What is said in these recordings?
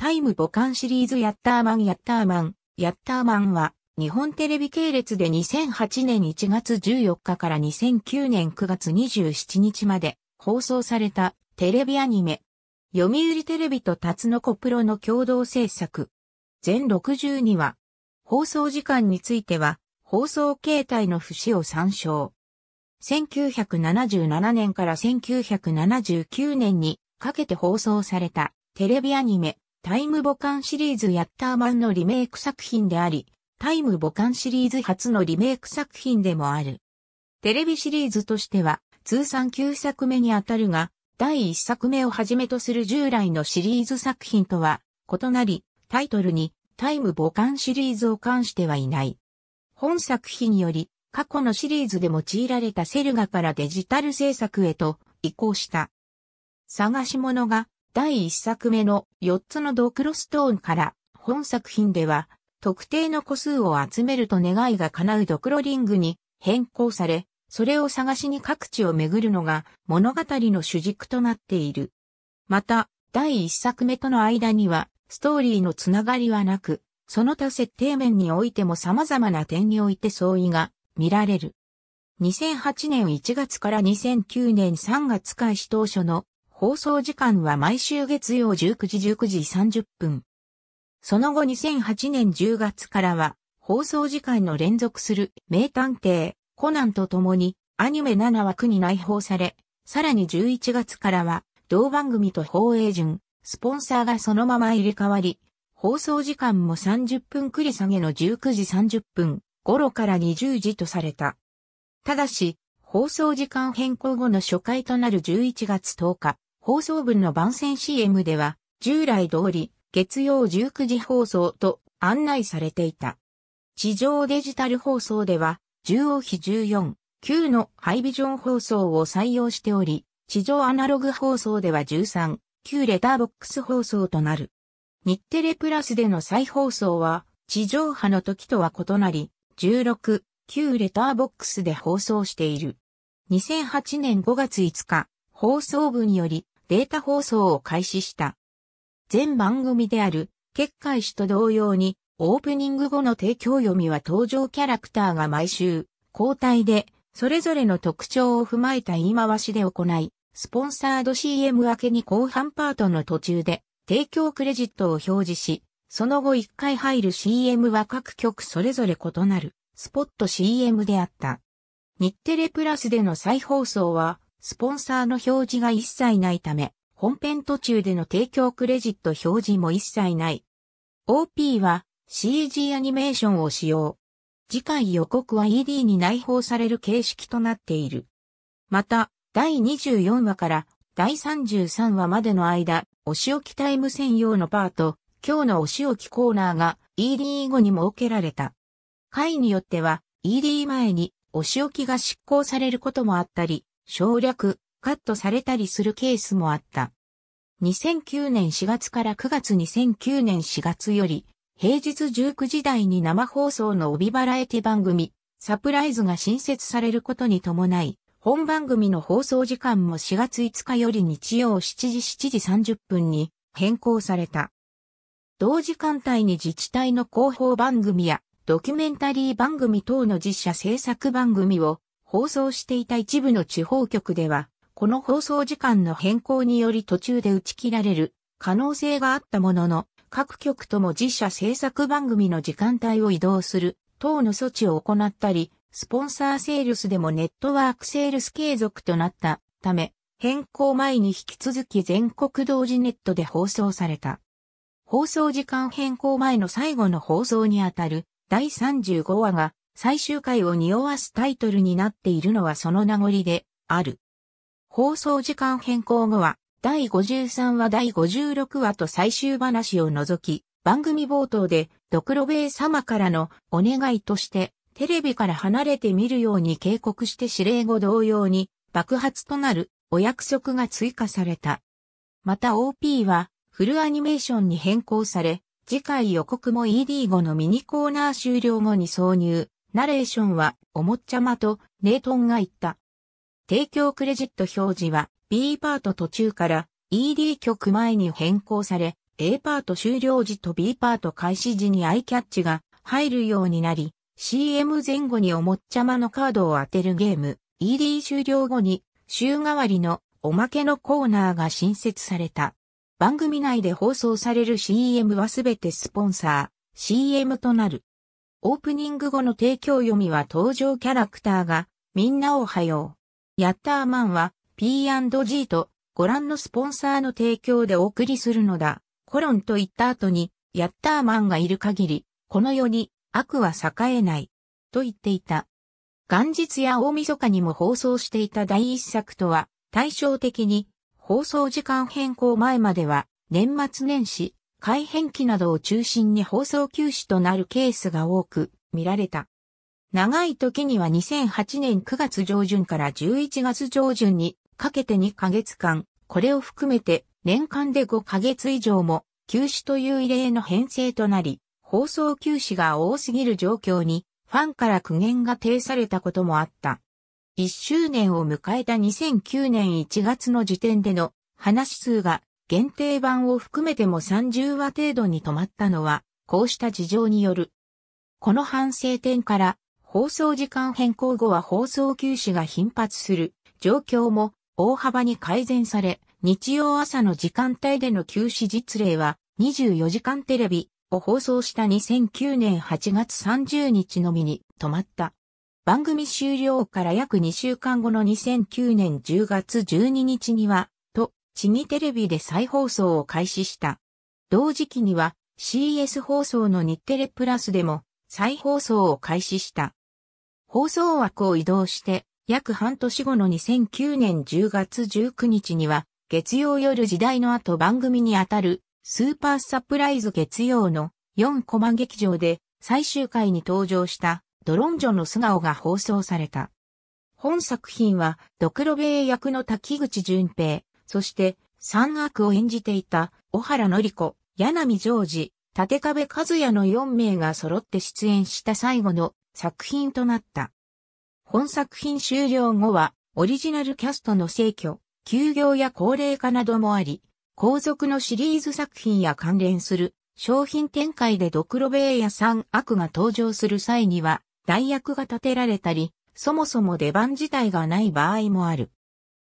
タイム母艦シリーズヤッターマンヤッターマン、ヤッターマンは、日本テレビ系列で2008年1月14日から2009年9月27日まで放送されたテレビアニメ。読売テレビとタツノコプロの共同制作。全62話。放送時間については、放送形態の節を参照。1977年から1979年にかけて放送されたテレビアニメタイムボカンシリーズヤッターマンのリメイク作品であり、タイムボカンシリーズ初のリメイク作品でもある。テレビシリーズとしては、通算9作目にあたるが、第1作目をはじめとする従来のシリーズ作品とは異なり、タイトルにタイムボカンシリーズを関してはいない。本作品より、過去のシリーズで用いられたセルガからデジタル制作へと移行した。探し物が第1作目の4つのドクロストーンから本作品では特定の個数を集めると願いが叶うドクロリングに変更され、それを探しに各地を巡るのが物語の主軸となっている。また、第1作目との間にはストーリーのつながりはなく、その他設定面においても様々な点において相違が見られる。2008年1月から2009年3月開始当初の放送時間は毎週月曜19時19時30分。その後2008年10月からは、放送時間の連続する名探偵、コナンと共に、アニメ7枠に内包され、さらに11月からは、同番組と放映順、スポンサーがそのまま入れ替わり、放送時間も30分繰り下げの19時30分頃から20時とされた。ただし、放送時間変更後の初回となる11月10日、放送分の番宣 CM では、従来通り、月曜19時放送と案内されていた。地上デジタル放送では、中央比14、9のハイビジョン放送を採用しており、地上アナログ放送では13、9レターボックス放送となる。日テレプラスでの再放送は、地上波の時とは異なり、16、9レターボックスで放送している。2008年5月5日、放送部により、データ放送を開始した。全番組である、結界誌と同様に、オープニング後の提供読みは登場キャラクターが毎週、交代で、それぞれの特徴を踏まえた言い回しで行い、スポンサード CM 明けに後半パートの途中で、提供クレジットを表示し、その後1回入る CM は各局それぞれ異なる、スポット CM であった。日テレプラスでの再放送は、スポンサーの表示が一切ないため、本編途中での提供クレジット表示も一切ない。OP は CG アニメーションを使用。次回予告は ED に内包される形式となっている。また、第24話から第33話までの間、お仕置きタイム専用のパート、今日のお仕置きコーナーが ED 後に設けられた。回によっては ED 前にお仕置きが執行されることもあったり、省略、カットされたりするケースもあった。2009年4月から9月2009年4月より、平日19時台に生放送の帯バラエティ番組、サプライズが新設されることに伴い、本番組の放送時間も4月5日より日曜7時7時30分に変更された。同時間帯に自治体の広報番組やドキュメンタリー番組等の実写制作番組を放送していた一部の地方局では、この放送時間の変更により途中で打ち切られる可能性があったものの、各局とも自社制作番組の時間帯を移動する等の措置を行ったり、スポンサーセールスでもネットワークセールス継続となったため、変更前に引き続き全国同時ネットで放送された。放送時間変更前の最後の放送にあたる第35話が最終回を匂わすタイトルになっているのはその名残である。放送時間変更後は、第53話第56話と最終話を除き、番組冒頭で、ドクロベイ様からのお願いとして、テレビから離れて見るように警告して指令後同様に、爆発となるお約束が追加された。また OP は、フルアニメーションに変更され、次回予告も ED 後のミニコーナー終了後に挿入、ナレーションは、おもっちゃまと、ネイトンが言った。提供クレジット表示は、B パート途中から、ED 曲前に変更され、A パート終了時と B パート開始時にアイキャッチが入るようになり、CM 前後におもっちゃまのカードを当てるゲーム、ED 終了後に、週替わりのおまけのコーナーが新設された。番組内で放送される CM はすべてスポンサー、CM となる。オープニング後の提供読みは登場キャラクターが、みんなおはよう。ヤッターマンは P&G とご覧のスポンサーの提供でお送りするのだ。コロンと言った後に、ヤッターマンがいる限り、この世に悪は栄えない。と言っていた。元日や大晦日にも放送していた第一作とは、対照的に、放送時間変更前までは、年末年始、改変期などを中心に放送休止となるケースが多く見られた。長い時には2008年9月上旬から11月上旬にかけて2ヶ月間、これを含めて年間で5ヶ月以上も休止という異例の編成となり、放送休止が多すぎる状況にファンから苦言が呈されたこともあった。1周年を迎えた2009年1月の時点での話数が限定版を含めても30話程度に止まったのは、こうした事情による。この反省点から、放送時間変更後は放送休止が頻発する状況も大幅に改善され、日曜朝の時間帯での休止実例は24時間テレビを放送した2009年8月30日のみに止まった。番組終了から約2週間後の2009年10月12日には地にテレビで再放送を開始した。同時期には CS 放送の日テレプラスでも再放送を開始した。放送枠を移動して約半年後の2009年10月19日には月曜夜時代の後番組にあたるスーパーサプライズ月曜の4コマ劇場で最終回に登場したドロンジョの素顔が放送された。本作品はドクロベイ役の滝口淳平、そして、三悪を演じていた、小原のり子、柳ジョージ、立壁和也の4名が揃って出演した最後の作品となった。本作品終了後は、オリジナルキャストの逝去、休業や高齢化などもあり、後続のシリーズ作品や関連する商品展開でドクロベーや三悪が登場する際には、代役が立てられたり、そもそも出番自体がない場合もある。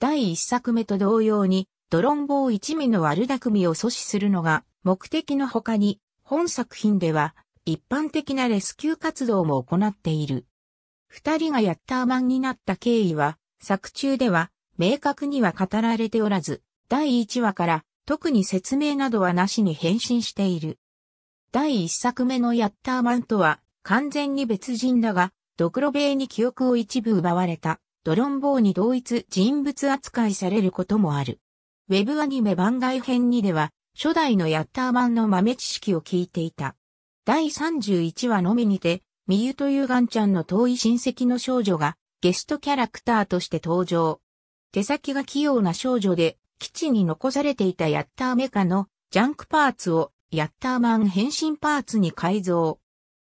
第1作目と同様に、ドロンボー一味の悪巧みを阻止するのが目的の他に、本作品では一般的なレスキュー活動も行っている。二人がヤッターマンになった経緯は、作中では明確には語られておらず、第1話から特に説明などはなしに変身している。第1作目のヤッターマンとは完全に別人だが、ドクロベイに記憶を一部奪われたドロンボーに同一人物扱いされることもある。ウェブアニメ番外編2では、初代のヤッター版の豆知識を聞いていた。第31話のみにて、ミユというガンちゃんの遠い親戚の少女が、ゲストキャラクターとして登場。手先が器用な少女で、基地に残されていたヤッターメカのジャンクパーツをヤッターマン変身パーツに改造。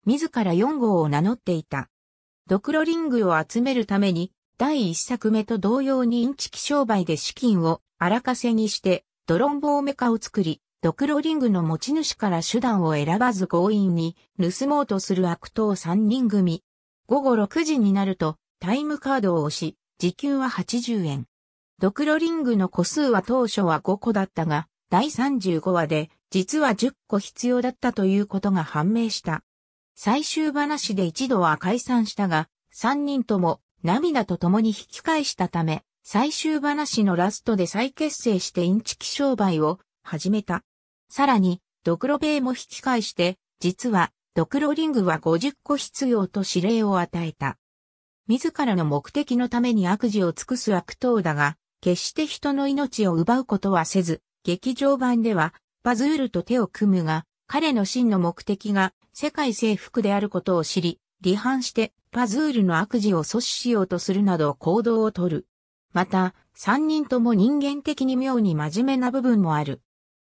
自ら4号を名乗っていた。ドクロリングを集めるために第1作目と同様にインチキ商売で資金を荒稼ぎして、ドロンボーメカを作り、ドクロリングの持ち主から手段を選ばず強引に盗もうとする悪党3人組。午後6時になるとタイムカードを押し、時給は80円。ドクロリングの個数は当初は5個だったが、第35話で実は10個必要だったということが判明した。最終話で一度は解散したが、3人とも涙と共に引き返したため、最終話のラストで再結成してインチキ商売を始めた。さらに、ドクロベイも引き返して、実は、ドクロリングは50個必要と指令を与えた。自らの目的のために悪事を尽くす悪党だが、決して人の命を奪うことはせず、劇場版では、パズールと手を組むが、彼の真の目的が世界征服であることを知り、離反してパズールの悪事を阻止しようとするなど行動をとる。また、三人とも人間的に妙に真面目な部分もある。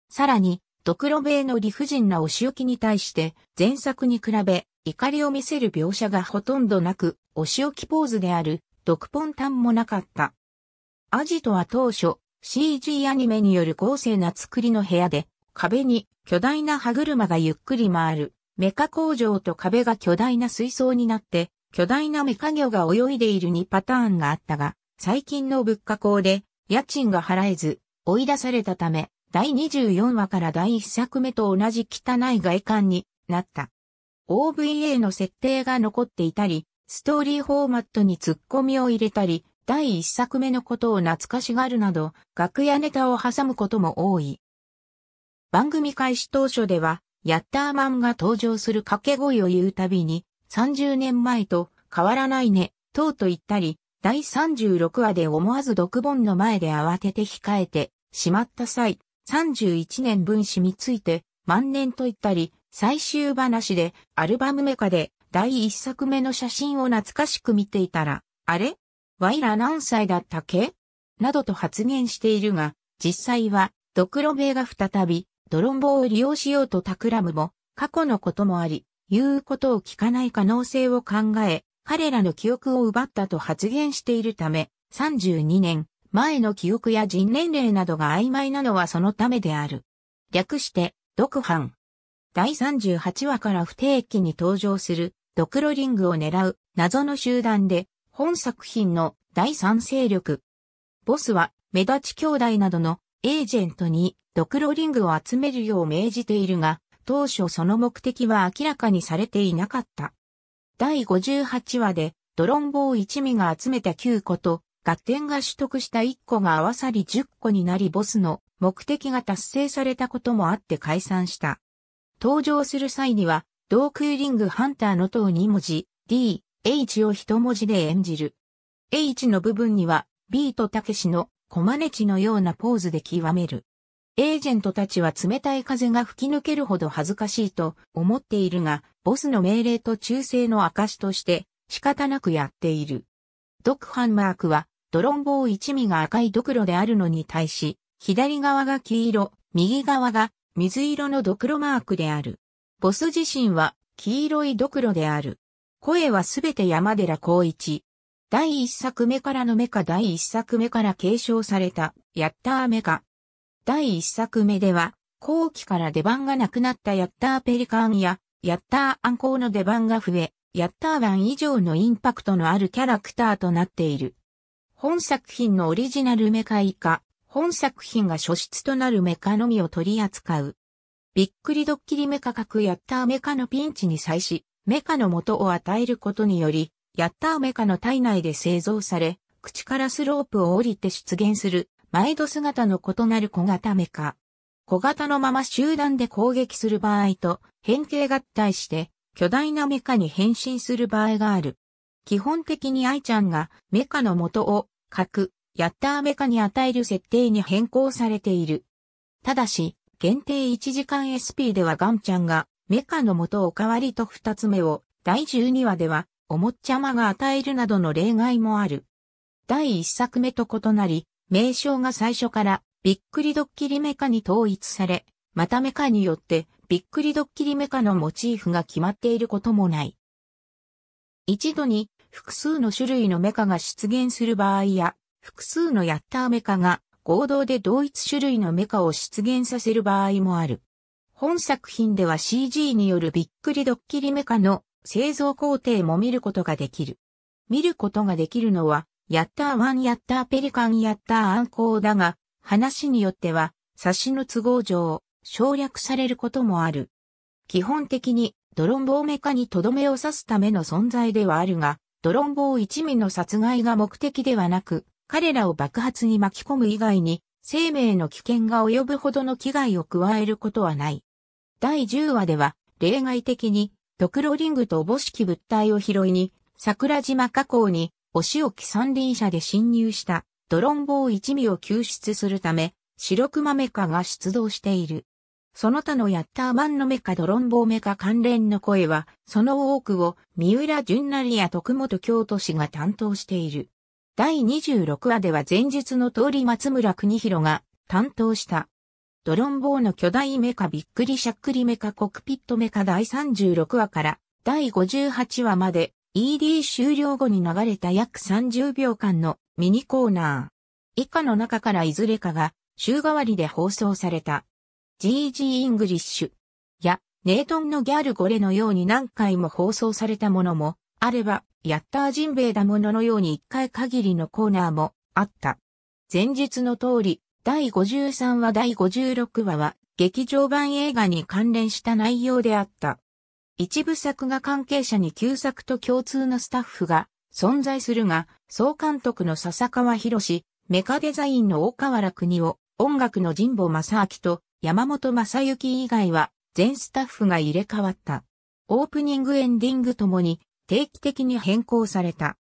さらに、ドクロベイの理不尽なお仕置きに対して、前作に比べ、怒りを見せる描写がほとんどなく、お仕置きポーズである、ドクポンタンもなかった。アジトは当初、CG アニメによる豪勢な作りの部屋で、壁に巨大な歯車がゆっくり回るメカ工場と壁が巨大な水槽になって、巨大なメカ魚が泳いでいる2パターンがあったが、最近の物価高で、家賃が払えず、追い出されたため、第24話から第1作目と同じ汚い外観になった。OVA の設定が残っていたり、ストーリーフォーマットに突っ込みを入れたり、第1作目のことを懐かしがるなど、楽屋ネタを挟むことも多い。番組開始当初では、ヤッターマンが登場する掛け声を言うたびに、30年前と変わらないね、とうと言ったり、第36話で思わず読本の前で慌てて控えてしまった際、31年分染について万年と言ったり、最終話でアルバムメカで第1作目の写真を懐かしく見ていたら、あれワイら何歳だったけなどと発言しているが、実際は、ドクロベイが再び、泥ンボを利用しようと企むも、過去のこともあり、言うことを聞かない可能性を考え、彼らの記憶を奪ったと発言しているため、32年、前の記憶や人年齢などが曖昧なのはそのためである。略して、毒販。第38話から不定期に登場する、ドクロリングを狙う謎の集団で、本作品の第三勢力。ボスは、目立ち兄弟などのエージェントにドクロリングを集めるよう命じているが、当初その目的は明らかにされていなかった。第58話で、ドロンボー一味が集めた9個と、合点が取得した1個が合わさり10個になりボスの目的が達成されたこともあって解散した。登場する際には、ドークーリングハンターの塔2文字、D、H を1文字で演じる。H の部分には、B とたけしのコマネチのようなポーズで極める。エージェントたちは冷たい風が吹き抜けるほど恥ずかしいと思っているが、ボスの命令と忠誠の証として仕方なくやっている。ドクハンマークは、ドロンボー一味が赤いドクロであるのに対し、左側が黄色、右側が水色のドクロマークである。ボス自身は黄色いドクロである。声はすべて山寺光一。第一作目からのメカ第一作目から継承された、やったーメカ、第1作目では、後期から出番がなくなったヤッターペリカンや、ヤッターアンコウの出番が増え、ヤッターワン以上のインパクトのあるキャラクターとなっている。本作品のオリジナルメカ以下、本作品が初出となるメカのみを取り扱う。びっくりドッキリメカ格ヤッターメカのピンチに際し、メカの元を与えることにより、ヤッターメカの体内で製造され、口からスロープを降りて出現する毎度姿の異なる小型メカ。小型のまま集団で攻撃する場合と変形合体して巨大なメカに変身する場合がある。基本的に愛ちゃんがメカの元を核、ヤッターメカに与える設定に変更されている。ただし、限定1時間 SP ではガンちゃんがメカの元お代わりと2つ目を第12話ではおもっちゃまが与えるなどの例外もある。第1作目と異なり、名称が最初からびっくりドッキリメカに統一され、またメカによってびっくりドッキリメカのモチーフが決まっていることもない。一度に複数の種類のメカが出現する場合や、複数のヤッターメカが合同で同一種類のメカを出現させる場合もある。本作品では CG によるびっくりドッキリメカの製造工程も見ることができる。見ることができるのはやったーワンやったーペリカンやったーアンコウだが、話によっては、差しの都合上、省略されることもある。基本的に、ドロンボーメカにとどめを刺すための存在ではあるが、ドロンボー一味の殺害が目的ではなく、彼らを爆発に巻き込む以外に、生命の危険が及ぶほどの危害を加えることはない。第10話では、例外的に、ドクロリングとおぼしき物体を拾いに、桜島河口におし置き三輪車で侵入したドロンボー一味を救出するため、白熊メカが出動している。その他のヤッターマンのメカドロンボーメカ関連の声は、その多くを三浦淳成や徳本京都氏が担当している。第26話では前述の通り松村邦広が担当した。ドロンボーの巨大メカびっくりしゃっくりメカコクピットメカ第36話から第58話まで ED 終了後に流れた約30秒間のミニコーナー。以下の中からいずれかが週替わりで放送された。GG イングリッシュやネイトンのギャルゴレのように何回も放送されたものもあれば、ヤッタージンベイだもののように1回限りのコーナーもあった。前日の通り、第53話第56話は劇場版映画に関連した内容であった。一部作画関係者に旧作と共通のスタッフが存在するが、総監督の笹川博士、メカデザインの大河原国夫、音楽の神保正明と山本正幸以外は全スタッフが入れ替わった。オープニングエンディングともに定期的に変更された。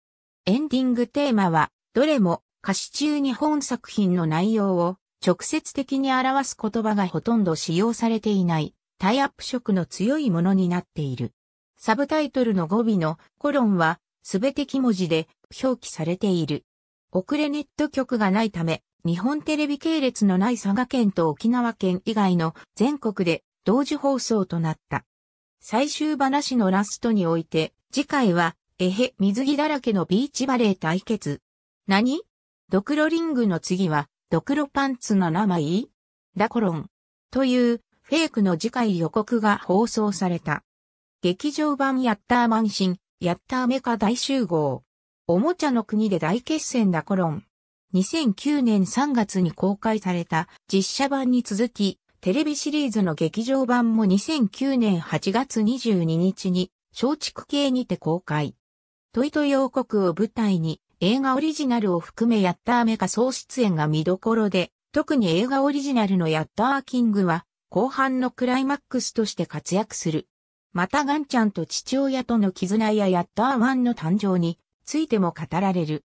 エンディングテーマはどれも歌詞中に本作品の内容を直接的に表す言葉がほとんど使用されていない。タイアップ色の強いものになっている。サブタイトルの語尾のコロンはすべて木文字で表記されている。遅れネット局がないため、日本テレビ系列のない佐賀県と沖縄県以外の全国で同時放送となった。最終話のラストにおいて、次回は、えへ、水着だらけのビーチバレー対決。何ドクロリングの次は、ドクロパンツの名前だコロン。という、フェイクの次回予告が放送された。劇場版ヤッターマンシン、ヤッターメカ大集合。おもちゃの国で大決戦だコロン。2009年3月に公開された実写版に続き、テレビシリーズの劇場版も2009年8月22日に松竹系にて公開。トイトイ王国を舞台に映画オリジナルを含めヤッターメカ総出演が見どころで、特に映画オリジナルのヤッターキングは後半のクライマックスとして活躍する。またガンちゃんと父親との絆やヤッターワンの誕生についても語られる。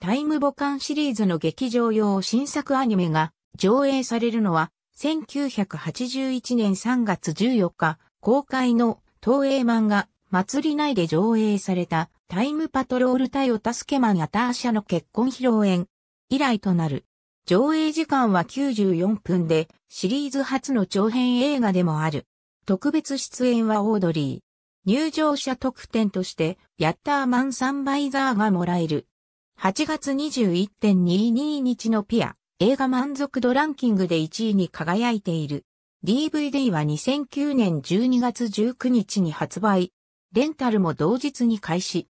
タイムボカンシリーズの劇場用新作アニメが上映されるのは1981年3月14日公開の東映漫画祭り内で上映されたタイムパトロール隊を助けマンやターシャの結婚披露宴以来となる。上映時間は94分で、シリーズ初の長編映画でもある。特別出演はオードリー。入場者特典として、ヤッターマンサンバイザーがもらえる。8月21.22日のピア、映画満足度ランキングで1位に輝いている。DVD は2009年12月19日に発売。レンタルも同日に開始。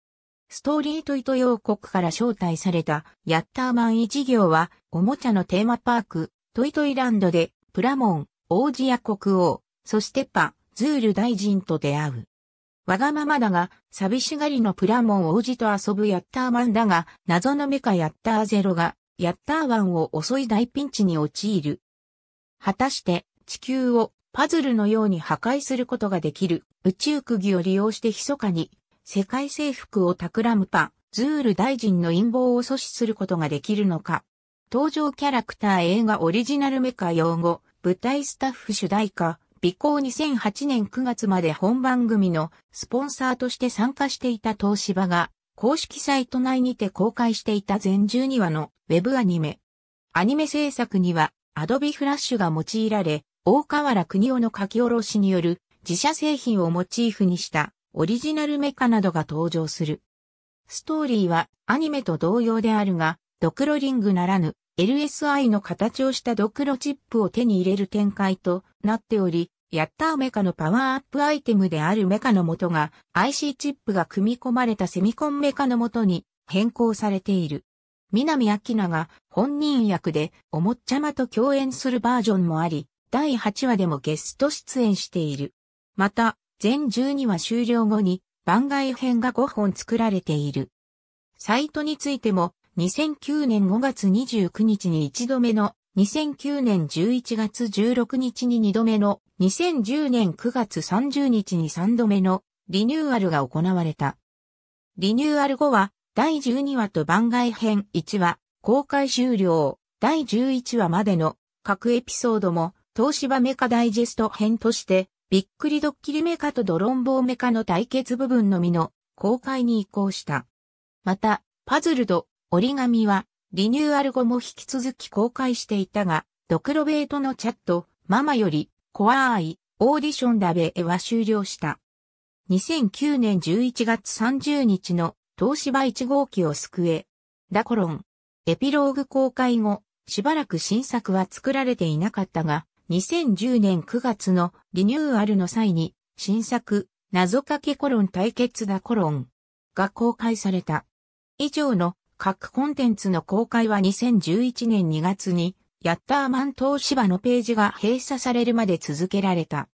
ストーリートヨー国から招待されたヤッターマン一行はおもちゃのテーマパーク、トイトイランドで、プラモン、王子や国王、そしてパ、ズール大臣と出会う。わがままだが、寂しがりのプラモン王子と遊ぶヤッターマンだが、謎のメカヤッターゼロが、ヤッターワンを襲い大ピンチに陥る。果たして、地球をパズルのように破壊することができる宇宙釘を利用して密かに世界征服を企むパ、ズール大臣の陰謀を阻止することができるのか登場キャラクター映画オリジナルメカ用語、舞台スタッフ主題歌、美行2008年9月まで本番組のスポンサーとして参加していた東芝が公式サイト内にて公開していた全12話のウェブアニメ。アニメ制作にはアドビフラッシュが用いられ、大河原国夫の書き下ろしによる自社製品をモチーフにしたオリジナルメカなどが登場する。ストーリーはアニメと同様であるが、ドクロリングならぬ LSI の形をしたドクロチップを手に入れる展開となっており、ヤッターメカのパワーアップアイテムであるメカの元が IC チップが組み込まれたセミコンメカの元に変更されている。南明菜が本人役でおもっちゃまと共演するバージョンもあり、第8話でもゲスト出演している。また、全12話終了後に番外編が5本作られている。サイトについても2009年5月29日に1度目の、2009年11月16日に2度目の、2010年9月30日に3度目のリニューアルが行われた。リニューアル後は、第12話と番外編1話、公開終了、第11話までの各エピソードも、東芝メカダイジェスト編として、びっくりドッキリメカとドロンボーメカの対決部分のみの公開に移行した。また、パズルド、折り紙はリニューアル後も引き続き公開していたが、ドクロベートのチャット、ママより、怖い、オーディションだべは終了した。2009年11月30日の東芝1号機を救え、ダコロン。エピローグ公開後、しばらく新作は作られていなかったが、2010年9月のリニューアルの際に、新作、謎かけコロン対決だコロンが公開された。以上の各コンテンツの公開は2011年2月に、ヤッターマン東芝のページが閉鎖されるまで続けられた。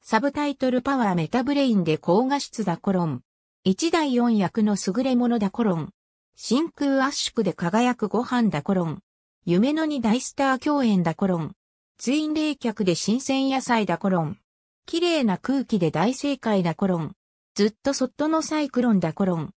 サブタイトルパワーメタブレインで高画質だコロン。一台四役の優れものだコロン。真空圧縮で輝くご飯だコロン。夢の二大スター共演だコロン。ツイン冷却で新鮮野菜だコロン。綺麗な空気で大正解だコロン。ずっとそっとのサイクロンだコロン。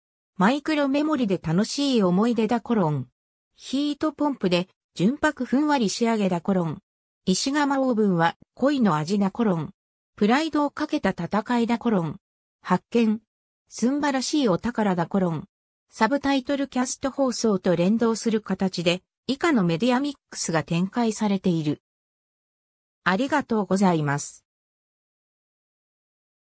マイクロメモリで楽しい思い出だコロン。ヒートポンプで純白ふんわり仕上げだコロン。石窯オーブンは恋の味だコロン。プライドをかけた戦いだコロン。発見。すんばらしいお宝だコロン。サブタイトルキャスト放送と連動する形で以下のメディアミックスが展開されている。ありがとうございます。